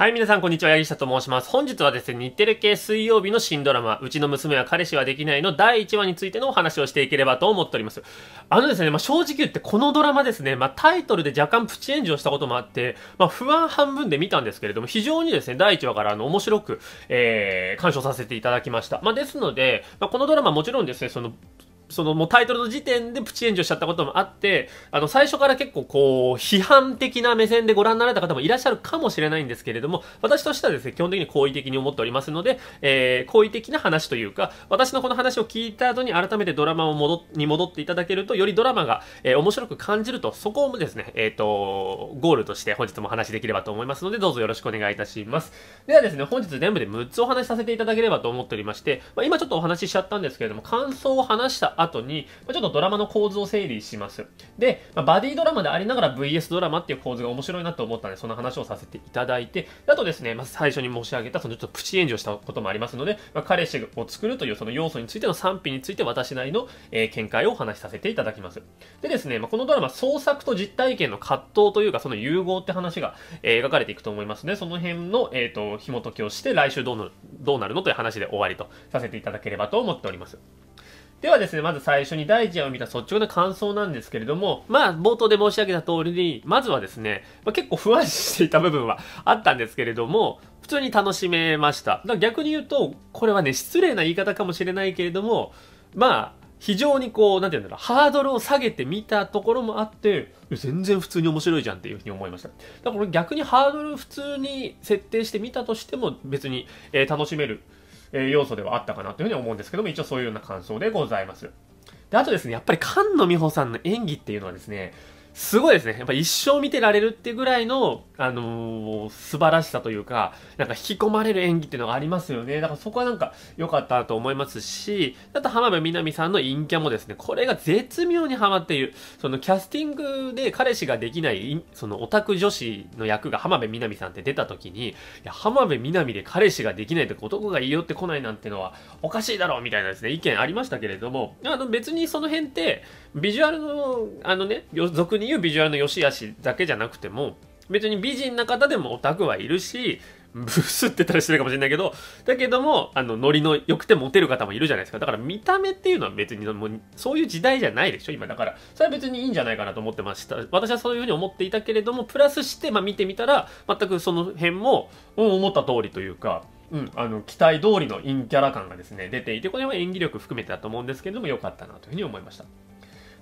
はい、皆さん、こんにちは。八木下と申します。本日はですね、日テレ系水曜日の新ドラマ、うちの娘は彼氏はできないの第1話についてのお話をしていければと思っております。あのですね、まあ、正直言ってこのドラマですね、まあ、タイトルで若干プチ炎上したこともあって、まあ、不安半分で見たんですけれども、非常にですね、第1話からあの、面白く、えー、鑑賞させていただきました。まあ、ですので、まあ、このドラマもちろんですね、その、そのもうタイトルの時点でプチ炎上しちゃったこともあって、あの、最初から結構こう、批判的な目線でご覧になられた方もいらっしゃるかもしれないんですけれども、私としてはですね、基本的に好意的に思っておりますので、えー、好意的な話というか、私のこの話を聞いた後に改めてドラマを戻に戻っていただけると、よりドラマが、えー、面白く感じると、そこもですね、えっ、ー、と、ゴールとして本日もお話できればと思いますので、どうぞよろしくお願いいたします。ではですね、本日全部で6つお話しさせていただければと思っておりまして、まあ、今ちょっとお話ししちゃったんですけれども、感想を話した後に、ちょっとドラマの構図を整理します。で、まあ、バディドラマでありながら VS ドラマっていう構図が面白いなと思ったので、その話をさせていただいて、あとですね、まず最初に申し上げた、そのちょっとプチ炎上したこともありますので、まあ、彼氏を作るというその要素についての賛否について私なりの、えー、見解をお話しさせていただきます。でですね、まあ、このドラマ、創作と実体験の葛藤というか、その融合って話が、えー、描かれていくと思いますの、ね、で、その辺の、えっ、ー、と、紐解きをして、来週どうなるのという話で終わりとさせていただければと思っております。ではですね、まず最初に第1話を見た率直な感想なんですけれども、まあ冒頭で申し上げた通りに、まずはですね、まあ、結構不安視していた部分はあったんですけれども、普通に楽しめました。だから逆に言うと、これはね、失礼な言い方かもしれないけれども、まあ、非常にこう、なんて言うんだろう、ハードルを下げてみたところもあって、全然普通に面白いじゃんっていうふうに思いました。だから逆にハードル普通に設定してみたとしても別に、えー、楽しめるえー、要素ではあったかなというふうに思うんですけども、一応そういうような感想でございます。で、あとですね、やっぱり菅野美穂さんの演技っていうのはですね、すごいですね。やっぱ一生見てられるってぐらいの、あのー、素晴らしさというか、なんか引き込まれる演技っていうのがありますよね。だからそこはなんか良かったと思いますし、あと浜辺美波さんの陰キャもですね、これが絶妙にハマっている。そのキャスティングで彼氏ができない、そのオタク女子の役が浜辺美波さんって出た時に、いや、浜辺美波で彼氏ができないとか男が言い寄ってこないなんてのはおかしいだろうみたいなですね、意見ありましたけれども、あの別にその辺って、ビジュアルの、あのね、俗にいうビジュアルの良し悪しだけじゃなくても、別に美人な方でもオタクはいるし、ブスってたりしてるかもしれないけど、だけども、あの、ノリの良くてモテる方もいるじゃないですか。だから見た目っていうのは別に、もう、そういう時代じゃないでしょ、今。だから、それは別にいいんじゃないかなと思ってました。私はそういうふうに思っていたけれども、プラスして、まあ見てみたら、全くその辺も、思った通りというか、うん、あの、期待通りの陰キャラ感がですね、出ていて、これは演技力含めてだと思うんですけれども、良かったなというふうに思いました。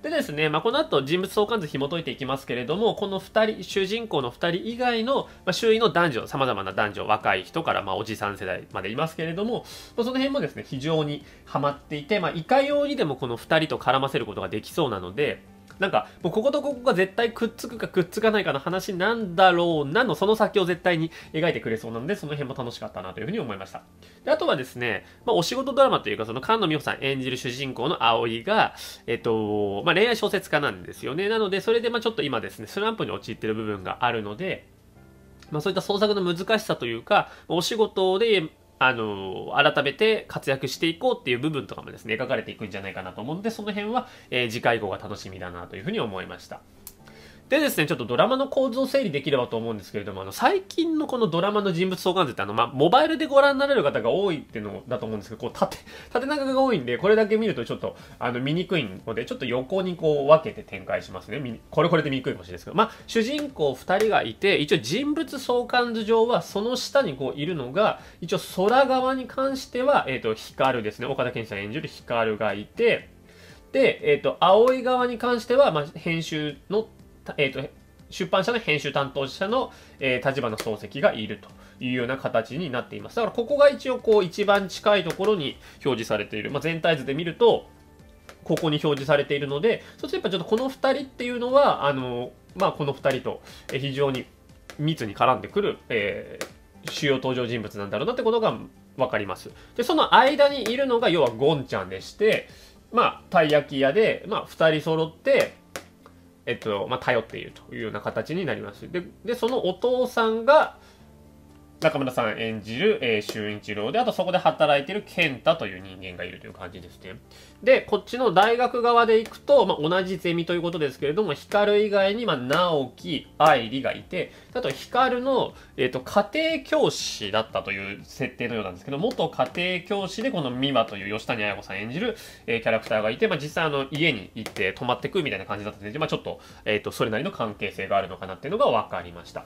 でですね、まあ、この後人物相関図紐解いていきますけれども、この2人、主人公の2人以外の、まあ、周囲の男女、様々な男女、若い人から、まあ、おじさん世代までいますけれども、まあ、その辺もですね、非常にハマっていて、まあ、いかようにでもこの2人と絡ませることができそうなので、なんか、もうこことここが絶対くっつくかくっつかないかの話なんだろうなの、その先を絶対に描いてくれそうなので、その辺も楽しかったなというふうに思いました。で、あとはですね、まあ、お仕事ドラマというか、その菅野美穂さん演じる主人公の葵が、えっと、まあ、恋愛小説家なんですよね。なので、それでまあちょっと今ですね、スランプに陥ってる部分があるので、まあ、そういった創作の難しさというか、お仕事であの、改めて活躍していこうっていう部分とかもですね、描かれていくんじゃないかなと思うんで、その辺は、えー、次回以降が楽しみだなというふうに思いました。でですね、ちょっとドラマの構図を整理できればと思うんですけれども、あの、最近のこのドラマの人物相関図って、あの、まモバイルでご覧になれる方が多いっていうのだと思うんですけど、こう、縦、縦長が多いんで、これだけ見るとちょっと、あの、見にくいので、ちょっと横にこう、分けて展開しますね。これこれで見にくいかもしれないですけど、まあ、主人公2人がいて、一応人物相関図上は、その下にこう、いるのが、一応空側に関しては、えっ、ー、と、ですね。岡田健さん演じる光がいて、で、えっ、ー、と、葵側に関しては、まあ、編集のえーと、出版社の編集担当者の、えー、立場の漱石がいるというような形になっています。だからここが一応こう一番近いところに表示されている。まあ、全体図で見ると、ここに表示されているので、そしてやっぱちょっとこの2人っていうのは、あの、まあ、この2人と非常に密に絡んでくる、えー、主要登場人物なんだろうなってことが分かります。で、その間にいるのが、要はゴンちゃんでして、まあ、たい焼き屋で、まあ、2人揃って、えっと、まあ、頼っているというような形になります。で、でそのお父さんが、中村さん演じる、えー、俊一郎で、あとそこで働いてる健太という人間がいるという感じですね。で、こっちの大学側で行くと、まあ、同じゼミということですけれども、光以外に、まあ、直樹、愛理がいて、あと光の、えっ、ー、と、家庭教師だったという設定のようなんですけど、元家庭教師でこの美馬という吉谷彩子さん演じる、えー、キャラクターがいて、まあ、実際あの、家に行って泊まってくみたいな感じだったので、まあ、ちょっと、えっ、ー、と、それなりの関係性があるのかなっていうのが分かりました。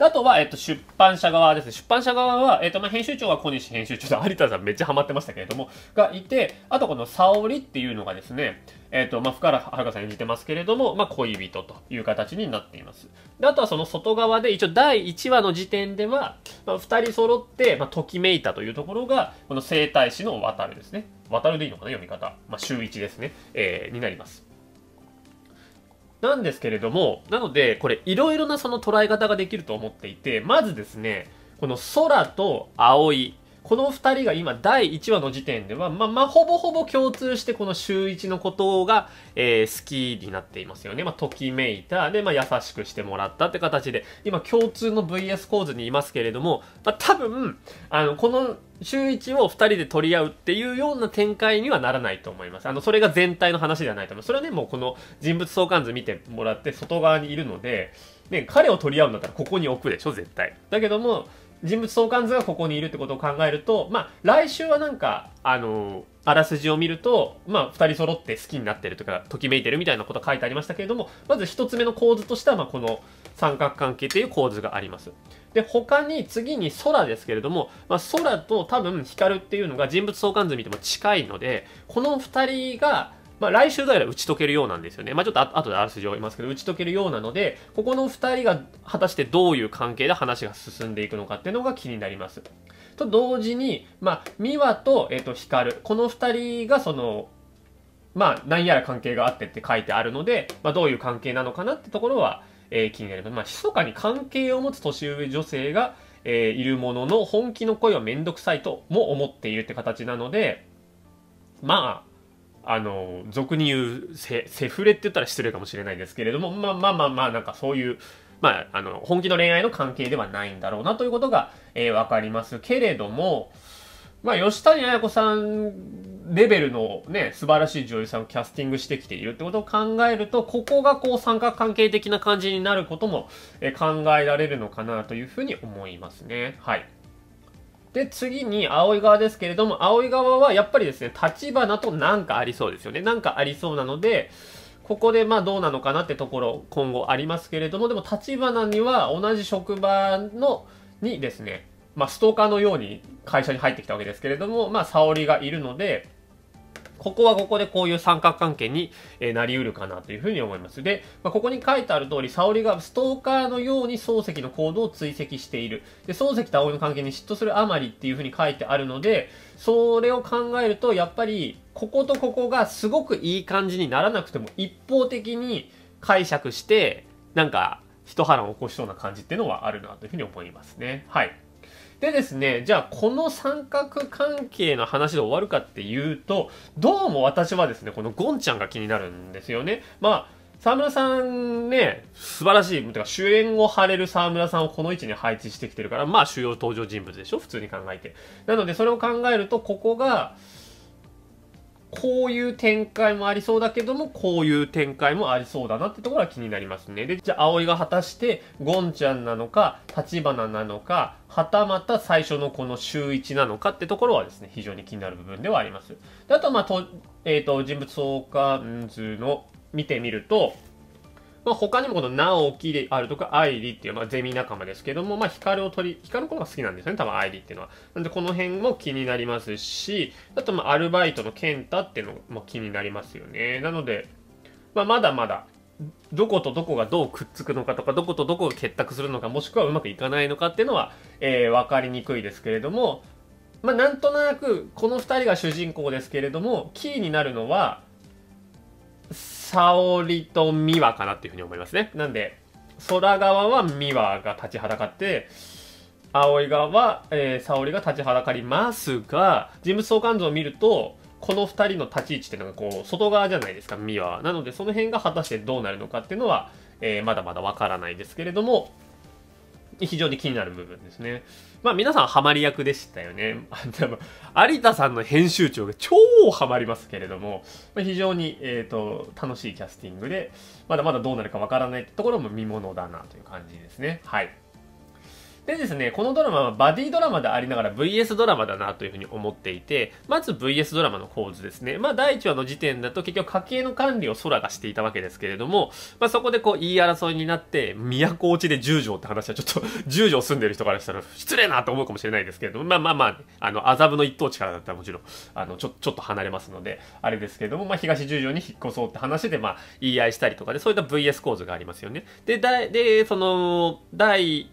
あとは、えっと、出版社側です。出版社側は、えっと、まあ、編集長は小西編集長有田さんめっちゃハマってましたけれども、がいて、あとこの沙織っていうのがですね、えっと、まあ、福原遥さん演じてますけれども、まあ、恋人という形になっています。で、あとはその外側で、一応第1話の時点では、まあ、2人揃って、まあ、ときめいたというところが、この生態師の渡るですね。渡るでいいのかな読み方。まあ、週1ですね。えー、になります。なんですけれども、なので、これ、いろいろなその捉え方ができると思っていて、まずですね、この空と葵この2人が今第1話の時点では、まあ、まあ、ほぼほぼ共通してこの週1のことが、えー、好きになっていますよね。まあ、ときめいた、で、まあ、優しくしてもらったって形で、今共通の VS 構図にいますけれども、まあ、多分、あの、この週1を2人で取り合うっていうような展開にはならないと思います。あの、それが全体の話ではないと思います。それはね、もうこの人物相関図見てもらって外側にいるので、ね、彼を取り合うんだったらここに置くでしょ、絶対。だけども、人物相関図がここにいるってことを考えると、まあ、来週はなんか、あのー、あらすじを見ると、まあ、2人揃って好きになってるとか、ときめいてるみたいなこと書いてありましたけれども、まず1つ目の構図としては、まあ、この三角関係という構図があります。で、他に次に空ですけれども、まあ、空と多分光っていうのが人物相関図見ても近いので、この2人が、まあ、来週ぐらやは打ち解けるようなんですよね。まあ、ちょっとあ後であらすじを言いますけど、打ち解けるようなので、ここの2人が果たしてどういう関係で話が進んでいくのかっていうのが気になります。と同時に、まあ、美和と、えっ、と、光、この2人がその、まあ、何やら関係があってって書いてあるので、まあ、どういう関係なのかなってところは、えー、気になります。まあ、密かに関係を持つ年上女性が、えー、いるものの、本気の恋はめんどくさいとも思っているって形なので、まあ、あの俗に言うセフレって言ったら失礼かもしれないですけれどもまあまあまあまあなんかそういうまあ、あの、本気の恋愛の関係ではないんだろうなということが、えー、わかりますけれども、まあ、吉谷彩子さんレベルのね、素晴らしい女優さんをキャスティングしてきているってことを考えると、ここがこう三角関係的な感じになることも、えー、考えられるのかなというふうに思いますね。はい。で、次に青い側ですけれども、青い側はやっぱりですね、立花となんかありそうですよね。なんかありそうなので、ここでまあどうなのかなってところ今後ありますけれども、でも立花には同じ職場の、にですね、まあストーカーのように会社に入ってきたわけですけれども、まあ沙織がいるので、ここはここでこういう三角関係になりうるかなというふうに思います。で、まあ、ここに書いてある通り、沙織がストーカーのように漱石の行動を追跡している。で、漱石と葵の関係に嫉妬するあまりっていうふうに書いてあるので、それを考えると、やっぱり、こことここがすごくいい感じにならなくても、一方的に解釈して、なんか、一波乱を起こしそうな感じっていうのはあるなというふうに思いますね。はい。でですね、じゃあこの三角関係の話で終わるかっていうと、どうも私はですね、このゴンちゃんが気になるんですよね。まあ、沢村さんね、素晴らしい、てか主演を張れる沢村さんをこの位置に配置してきてるから、まあ主要登場人物でしょ、普通に考えて。なのでそれを考えると、ここが、こういう展開もありそうだけども、こういう展開もありそうだなってところは気になりますね。で、じゃあ、葵が果たして、ゴンちゃんなのか、立花なのか、はたまた最初のこの週1なのかってところはですね、非常に気になる部分ではあります。であとまあ、と、えっ、ー、と、人物相関図の見てみると、まあ、他にもこの直樹であるとか、愛理っていう、まあ、ゼミ仲間ですけども、まあ、光を取り、光のことが好きなんですよね、多分愛理っていうのは。なんで、この辺も気になりますし、あと、まあ、アルバイトの健太っていうのも気になりますよね。なので、まあ、まだまだ、どことどこがどうくっつくのかとか、どことどこが結託するのか、もしくはうまくいかないのかっていうのは、えー、わかりにくいですけれども、まあ、なんとなく、この二人が主人公ですけれども、キーになるのは、沙織と美和かなっていうふうに思いますね。なんで、空側は美和が立ちはだかって、葵側は、えー、沙織が立ちはだかりますが、人物相関図を見ると、この2人の立ち位置っていうのがこう、外側じゃないですか、美和は。なので、その辺が果たしてどうなるのかっていうのは、えー、まだまだわからないですけれども、非常に気になる部分ですね。まあ皆さんハマり役でしたよね。有田さんの編集長が超ハマりますけれども、まあ、非常に、えーと、楽しいキャスティングで、まだまだどうなるかわからないところも見ものだなという感じですね。はい。でですね、このドラマはバディドラマでありながら VS ドラマだなというふうに思っていて、まず VS ドラマの構図ですね。まあ第1話の時点だと結局家計の管理を空がしていたわけですけれども、まあそこでこう言い争いになって、都落ちで十条って話はちょっと 十条住んでる人からしたら失礼なと思うかもしれないですけれども、まあまあまあ、あの、麻布の一等地からだったらもちろん、あの、ちょ、ちょっと離れますので、あれですけれども、まあ東十条に引っ越そうって話で、まあ言い合いしたりとかで、そういった VS 構図がありますよね。で、だで、その、第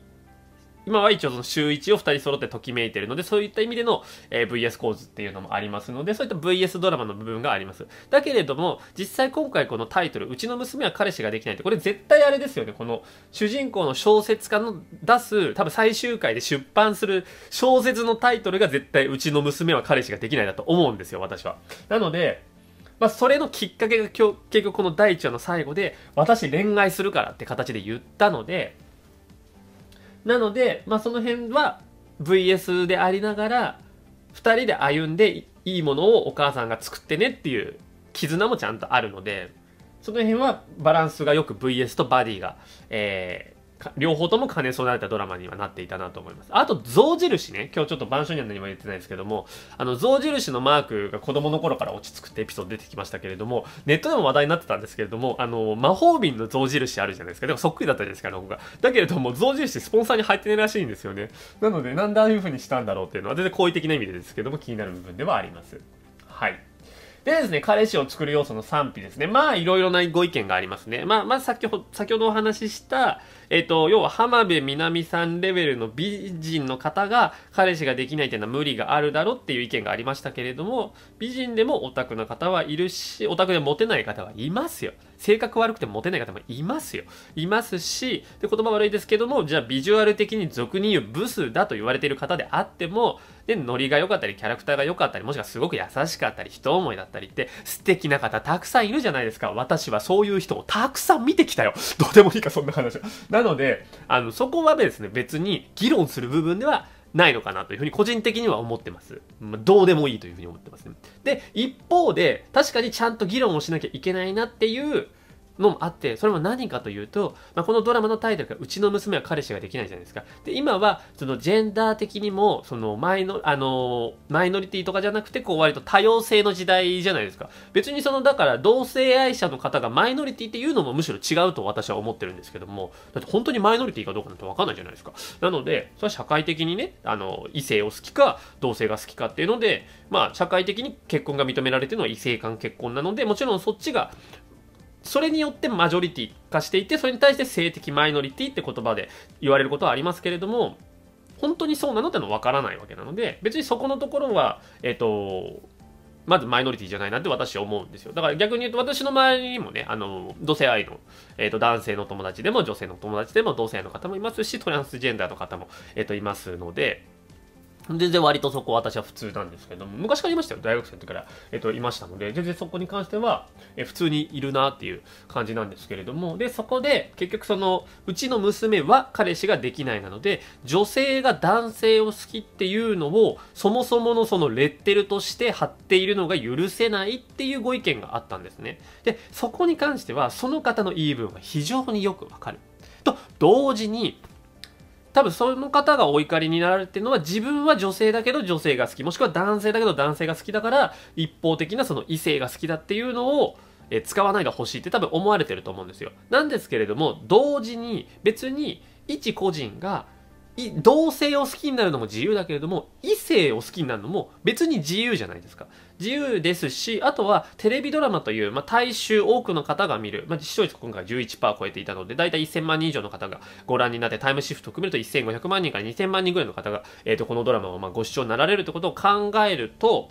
今は一応その週1を2人揃ってときめいてるので、そういった意味での、えー、VS 構図っていうのもありますので、そういった VS ドラマの部分があります。だけれども、実際今回このタイトル、うちの娘は彼氏ができないって、これ絶対あれですよね、この主人公の小説家の出す、多分最終回で出版する小説のタイトルが絶対うちの娘は彼氏ができないだと思うんですよ、私は。なので、まあ、それのきっかけが今日、結局この第1話の最後で、私恋愛するからって形で言ったので、なので、まあ、その辺は VS でありながら2人で歩んでいいものをお母さんが作ってねっていう絆もちゃんとあるのでその辺はバランスがよく VS とバディが、えー、両方とも兼ね備えたドラマにはなっていたなと思います。あと、象印ね。今日ちょっと板書には何も言ってないですけども、あの、象印のマークが子供の頃から落ち着くってエピソード出てきましたけれども、ネットでも話題になってたんですけれども、あの、魔法瓶の象印あるじゃないですか。でもそっくりだったじゃないですか、ね、僕が。だけれども、象印スポンサーに入ってないらしいんですよね。なので、なんでああいう風にしたんだろうっていうのは、全然好意的な意味でですけども、気になる部分ではあります。はい。でですね、彼氏を作る要素の賛否ですね。まあ、いろいろなご意見がありますね。まあ、まあ、先ほど、先ほどお話しした、えっ、ー、と、要は浜辺美波さんレベルの美人の方が彼氏ができないっていうのは無理があるだろっていう意見がありましたけれども、美人でもオタクの方はいるし、オタクでモテない方はいますよ。性格悪くてモテない方もいますよ。いますし、で、言葉悪いですけども、じゃあビジュアル的に俗に言うブスだと言われている方であっても、で、ノリが良かったり、キャラクターが良かったり、もしくはすごく優しかったり、人思いだったりって、素敵な方たくさんいるじゃないですか。私はそういう人をたくさん見てきたよ。どうでもいいか、そんな話は。なので、あの、そこはですね、別に議論する部分ではないのかなというふうに個人的には思ってます。どうでもいいというふうに思ってますね。で、一方で、確かにちゃんと議論をしなきゃいけないなっていう、のもあって、それも何かというと、まあ、このドラマのタイトルが、うちの娘は彼氏ができないじゃないですか。で、今は、そのジェンダー的にも、そのマイノ、あのー、マイノリティとかじゃなくて、こう割と多様性の時代じゃないですか。別にその、だから同性愛者の方がマイノリティっていうのもむしろ違うと私は思ってるんですけども、だって本当にマイノリティかどうかなんてわかんないじゃないですか。なので、それは社会的にね、あの、異性を好きか、同性が好きかっていうので、まあ、社会的に結婚が認められてるのは異性間結婚なので、もちろんそっちが、それによってマジョリティ化していて、それに対して性的マイノリティって言葉で言われることはありますけれども、本当にそうなのってのは分からないわけなので、別にそこのところは、えっ、と、まずマイノリティじゃないなって私は思うんですよ。だから逆に言うと私の周りにもね、あの、同性愛の、えっ、ー、と、男性の友達でも女性の友達でも同性愛の方もいますし、トランスジェンダーの方も、えっ、ー、と、いますので、全然割とそこ私は普通なんですけども、昔からいましたよ。大学生の時から、えっと、いましたので、全然そこに関しては、え普通にいるなっていう感じなんですけれども、で、そこで、結局その、うちの娘は彼氏ができないなので、女性が男性を好きっていうのを、そもそものそのレッテルとして貼っているのが許せないっていうご意見があったんですね。で、そこに関しては、その方の言い分は非常によくわかる。と、同時に、多分その方がお怒りになられてるのは自分は女性だけど女性が好きもしくは男性だけど男性が好きだから一方的なその異性が好きだっていうのをえ使わないが欲しいって多分思われてると思うんですよ。なんですけれども同時に別に一個人が同性を好きになるのも自由だけれども異性を好きになるのも別に自由じゃないですか自由ですしあとはテレビドラマという、まあ、大衆多くの方が見る、まあ、視聴率今回11%超えていたのでだいたい1000万人以上の方がご覧になってタイムシフト含めると1500万人から2000万人ぐらいの方が、えー、とこのドラマをまあご視聴になられるってことを考えると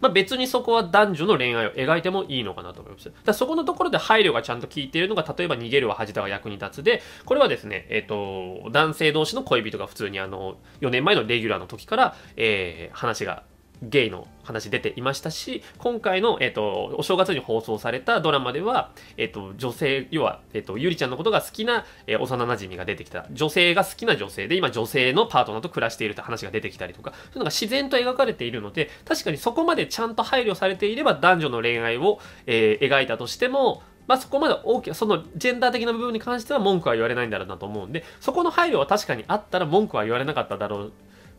まあ、別にそこは男女の恋愛を描いてもいいのかなと思います。だそこのところで配慮がちゃんと効いているのが、例えば逃げるは恥だが役に立つで、これはですね、えっ、ー、と、男性同士の恋人が普通にあの、4年前のレギュラーの時から、えー、話がゲイの話出ていましたし、今回の、えっ、ー、と、お正月に放送されたドラマでは、えっ、ー、と、女性、要は、えっ、ー、と、ゆりちゃんのことが好きな、え幼馴染が出てきた。女性が好きな女性で、今女性のパートナーと暮らしているって話が出てきたりとか、そういうのが自然と描かれているので、確かにそこまでちゃんと配慮されていれば男女の恋愛を、え描いたとしても、まあ、そこまで大きな、そのジェンダー的な部分に関しては文句は言われないんだろうなと思うんで、そこの配慮は確かにあったら文句は言われなかっただろう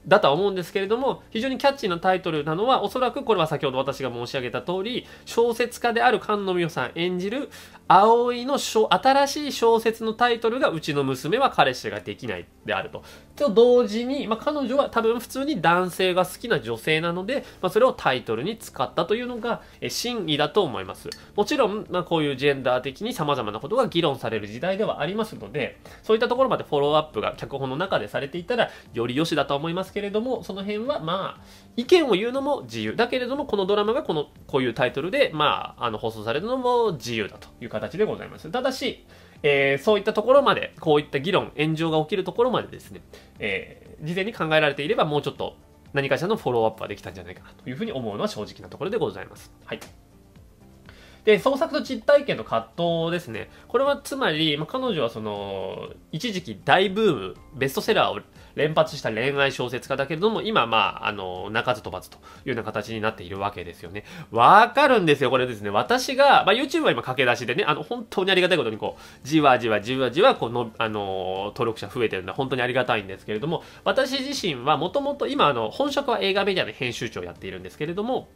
だとは思うんですけれども非常にキャッチーなタイトルなのはおそらくこれは先ほど私が申し上げた通り小説家である菅野美穂さん演じる葵の新しい小説のタイトルが「うちの娘は彼氏ができない」であると。と同時に、まあ、彼女は多分普通に男性が好きな女性なので、まあ、それをタイトルに使ったというのがえ真意だと思います。もちろん、まあ、こういうジェンダー的に様々なことが議論される時代ではありますのでそういったところまでフォローアップが脚本の中でされていたらより良しだと思いますけれどもその辺はまあ意見を言うのも自由だけれどもこのドラマがこのこういうタイトルで、まあ、あの放送されるのも自由だという形でございますただし、えー、そういったところまでこういった議論炎上が起きるところまでですね、えー、事前に考えられていればもうちょっと何かしらのフォローアップはできたんじゃないかなというふうに思うのは正直なところでございます。はいで、創作と実体験の葛藤ですね。これはつまり、まあ、彼女はその、一時期大ブーム、ベストセラーを連発した恋愛小説家だけれども、今、まあ、あの、鳴かず飛ばずというような形になっているわけですよね。わかるんですよ、これですね。私が、まあ、YouTube は今駆け出しでね、あの、本当にありがたいことに、こう、じわじわじわじわ、この、あの、登録者増えてるんで、本当にありがたいんですけれども、私自身はもともと、今、あの、本職は映画メディアの編集長をやっているんですけれども、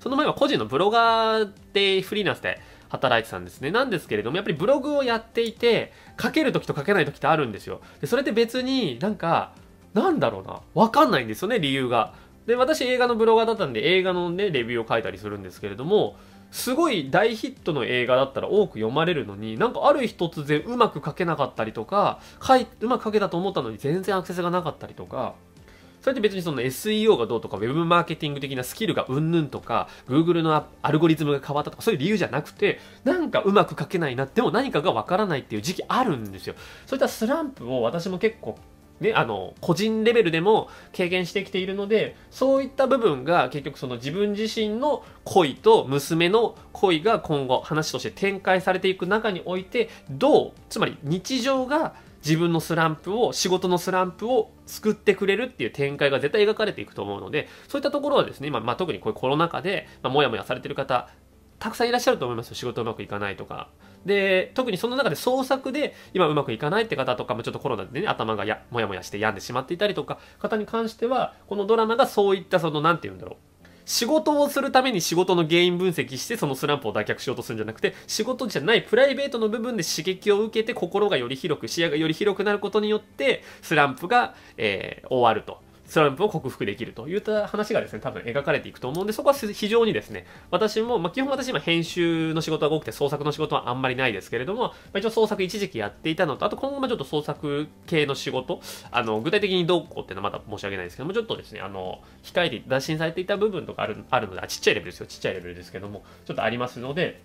その前は個人のブロガーでフリーランスで働いてたんですね。なんですけれども、やっぱりブログをやっていて、書ける時と書けない時ってあるんですよ。でそれって別になんか、なんだろうな、わかんないんですよね、理由が。で、私映画のブロガーだったんで、映画のね、レビューを書いたりするんですけれども、すごい大ヒットの映画だったら多く読まれるのに、なんかある日突然うまく書けなかったりとか、かいうまく書けたと思ったのに全然アクセスがなかったりとか、それって別にその SEO がどうとか、ウェブマーケティング的なスキルがうんぬんとか、Google のアルゴリズムが変わったとか、そういう理由じゃなくて、なんかうまく書けないな、でも何かがわからないっていう時期あるんですよ。そういったスランプを私も結構、ね、あの、個人レベルでも経験してきているので、そういった部分が結局その自分自身の恋と娘の恋が今後話として展開されていく中において、どう、つまり日常が自分のスランプを仕事のスランプを救ってくれるっていう展開が絶対描かれていくと思うのでそういったところはですね今、まあ、特にこういうコロナ禍で、まあ、もやもやされてる方たくさんいらっしゃると思いますよ仕事うまくいかないとかで特にその中で創作で今うまくいかないって方とかもちょっとコロナでね頭がやもやもやして病んでしまっていたりとか方に関してはこのドラマがそういったその何て言うんだろう仕事をするために仕事の原因分析してそのスランプを脱却しようとするんじゃなくて仕事じゃないプライベートの部分で刺激を受けて心がより広く視野がより広くなることによってスランプが、えー、終わるとスランプを克服できるといった話がですね、多分描かれていくと思うんで、そこは非常にですね、私も、まあ、基本私今編集の仕事が多くて創作の仕事はあんまりないですけれども、まあ、一応創作一時期やっていたのと、あと今後もちょっと創作系の仕事、あの、具体的にどうこうっていうのはまだ申し訳ないですけども、ちょっとですね、あの、控えて打診されていた部分とかあるあるので、あ、ちっちゃいレベルですよ、ちっちゃいレベルですけども、ちょっとありますので、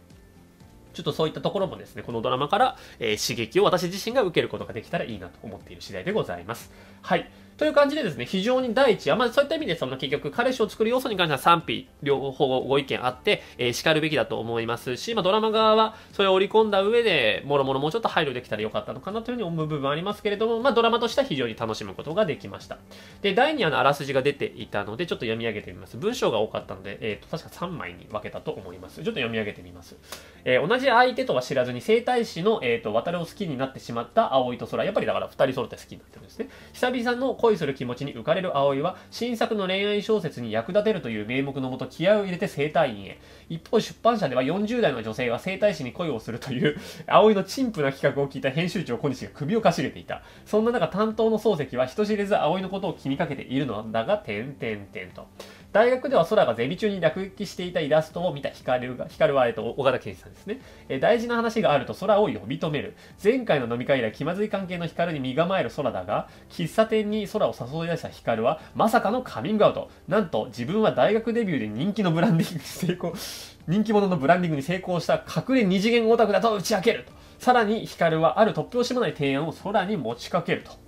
ちょっとそういったところもですね、このドラマから、えー、刺激を私自身が受けることができたらいいなと思っている次第でございます。はい。という感じでですね、非常に第一あまそういった意味で、その結局、彼氏を作る要素に関しては賛否、両方ご意見あって、えー、叱るべきだと思いますし、まあ、ドラマ側は、それを織り込んだ上で、もろもろもうちょっと配慮できたらよかったのかなというふうに思う部分ありますけれども、まあ、ドラマとしては非常に楽しむことができました。で、第二話のあらすじが出ていたので、ちょっと読み上げてみます。文章が多かったので、えっ、ー、と、確か3枚に分けたと思います。ちょっと読み上げてみます。えー、同じ相手とは知らずに、整体師の、えっ、と、渡るを好きになってしまった葵と空。やっぱりだから、2人揃って好きになってるんですね。久々の恋する気持ちに浮かれる葵は、新作の恋愛小説に役立てるという名目のもと気合を入れて生体院へ。一方、出版社では40代の女性が生体師に恋をするという、葵の陳腐な企画を聞いた編集長小西が首をかしげていた。そんな中、担当の漱石は人知れず葵のことを気にかけているのだが、点々点と。大学では空がゼミ中に落書していたイラストを見た光が、光は、えっと、小田健二さんですね。えー、大事な話があると空を呼び止める。前回の飲み会以来気まずい関係の光に身構える空だが、喫茶店に空を誘い出した光は、まさかのカミングアウト。なんと、自分は大学デビューで人気のブランディングに成功、人気者のブランディングに成功した隠れ二次元オタクだと打ち明けると。さらに光はある突拍子もない提案を空に持ちかけると。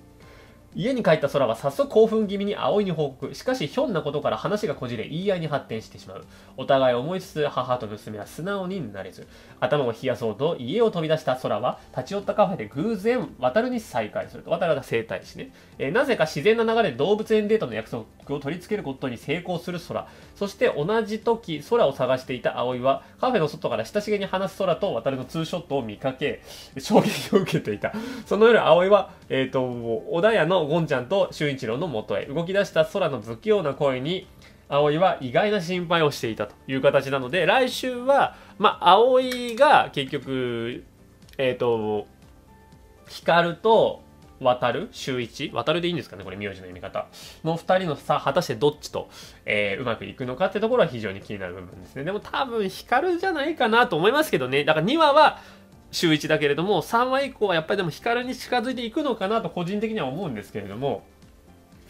家に帰った空は早速興奮気味に葵に報告。しかし、ひょんなことから話がこじれ、言い合いに発展してしまう。お互い思いつつ、母と娘は素直になれず。頭を冷やそうと、家を飛び出した空は、立ち寄ったカフェで偶然、渡るに再会すると。渡るが生体師ね。えなぜか自然な流れで動物園デートの約束ックを取り付けることに成功する空。そして同じ時、空を探していた葵は、カフェの外から親しげに話す空と渡るのツーショットを見かけ、衝撃を受けていた。その夜、葵は、えっ、ー、と、小田屋のゴンちゃんと俊一郎の元へ、動き出した空の不器用な声に、葵は意外な心配をしていたという形なので、来週は、まあ、葵が結局、えっ、ー、と、光ると渡る周一渡るでいいんですかねこれ名字の読み方の2人のさ果たしてどっちと、えー、うまくいくのかってところは非常に気になる部分ですねでも多分光じゃないかなと思いますけどねだから2話は週1だけれども3話以降はやっぱりでも光に近づいていくのかなと個人的には思うんですけれども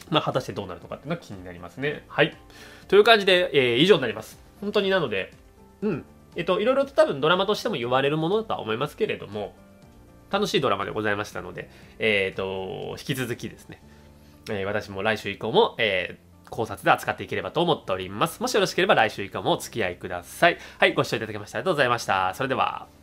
まあ果たしてどうなるのかっていうのは気になりますねはいという感じで、えー、以上になります本当になのでうんえっといろいろと多分ドラマとしても言われるものだとは思いますけれども楽しいドラマでございましたので、えーと、引き続きですね、えー、私も来週以降も、えー、考察で扱っていければと思っております。もしよろしければ来週以降もお付き合いください。はい、ご視聴いただきましてありがとうございました。それでは。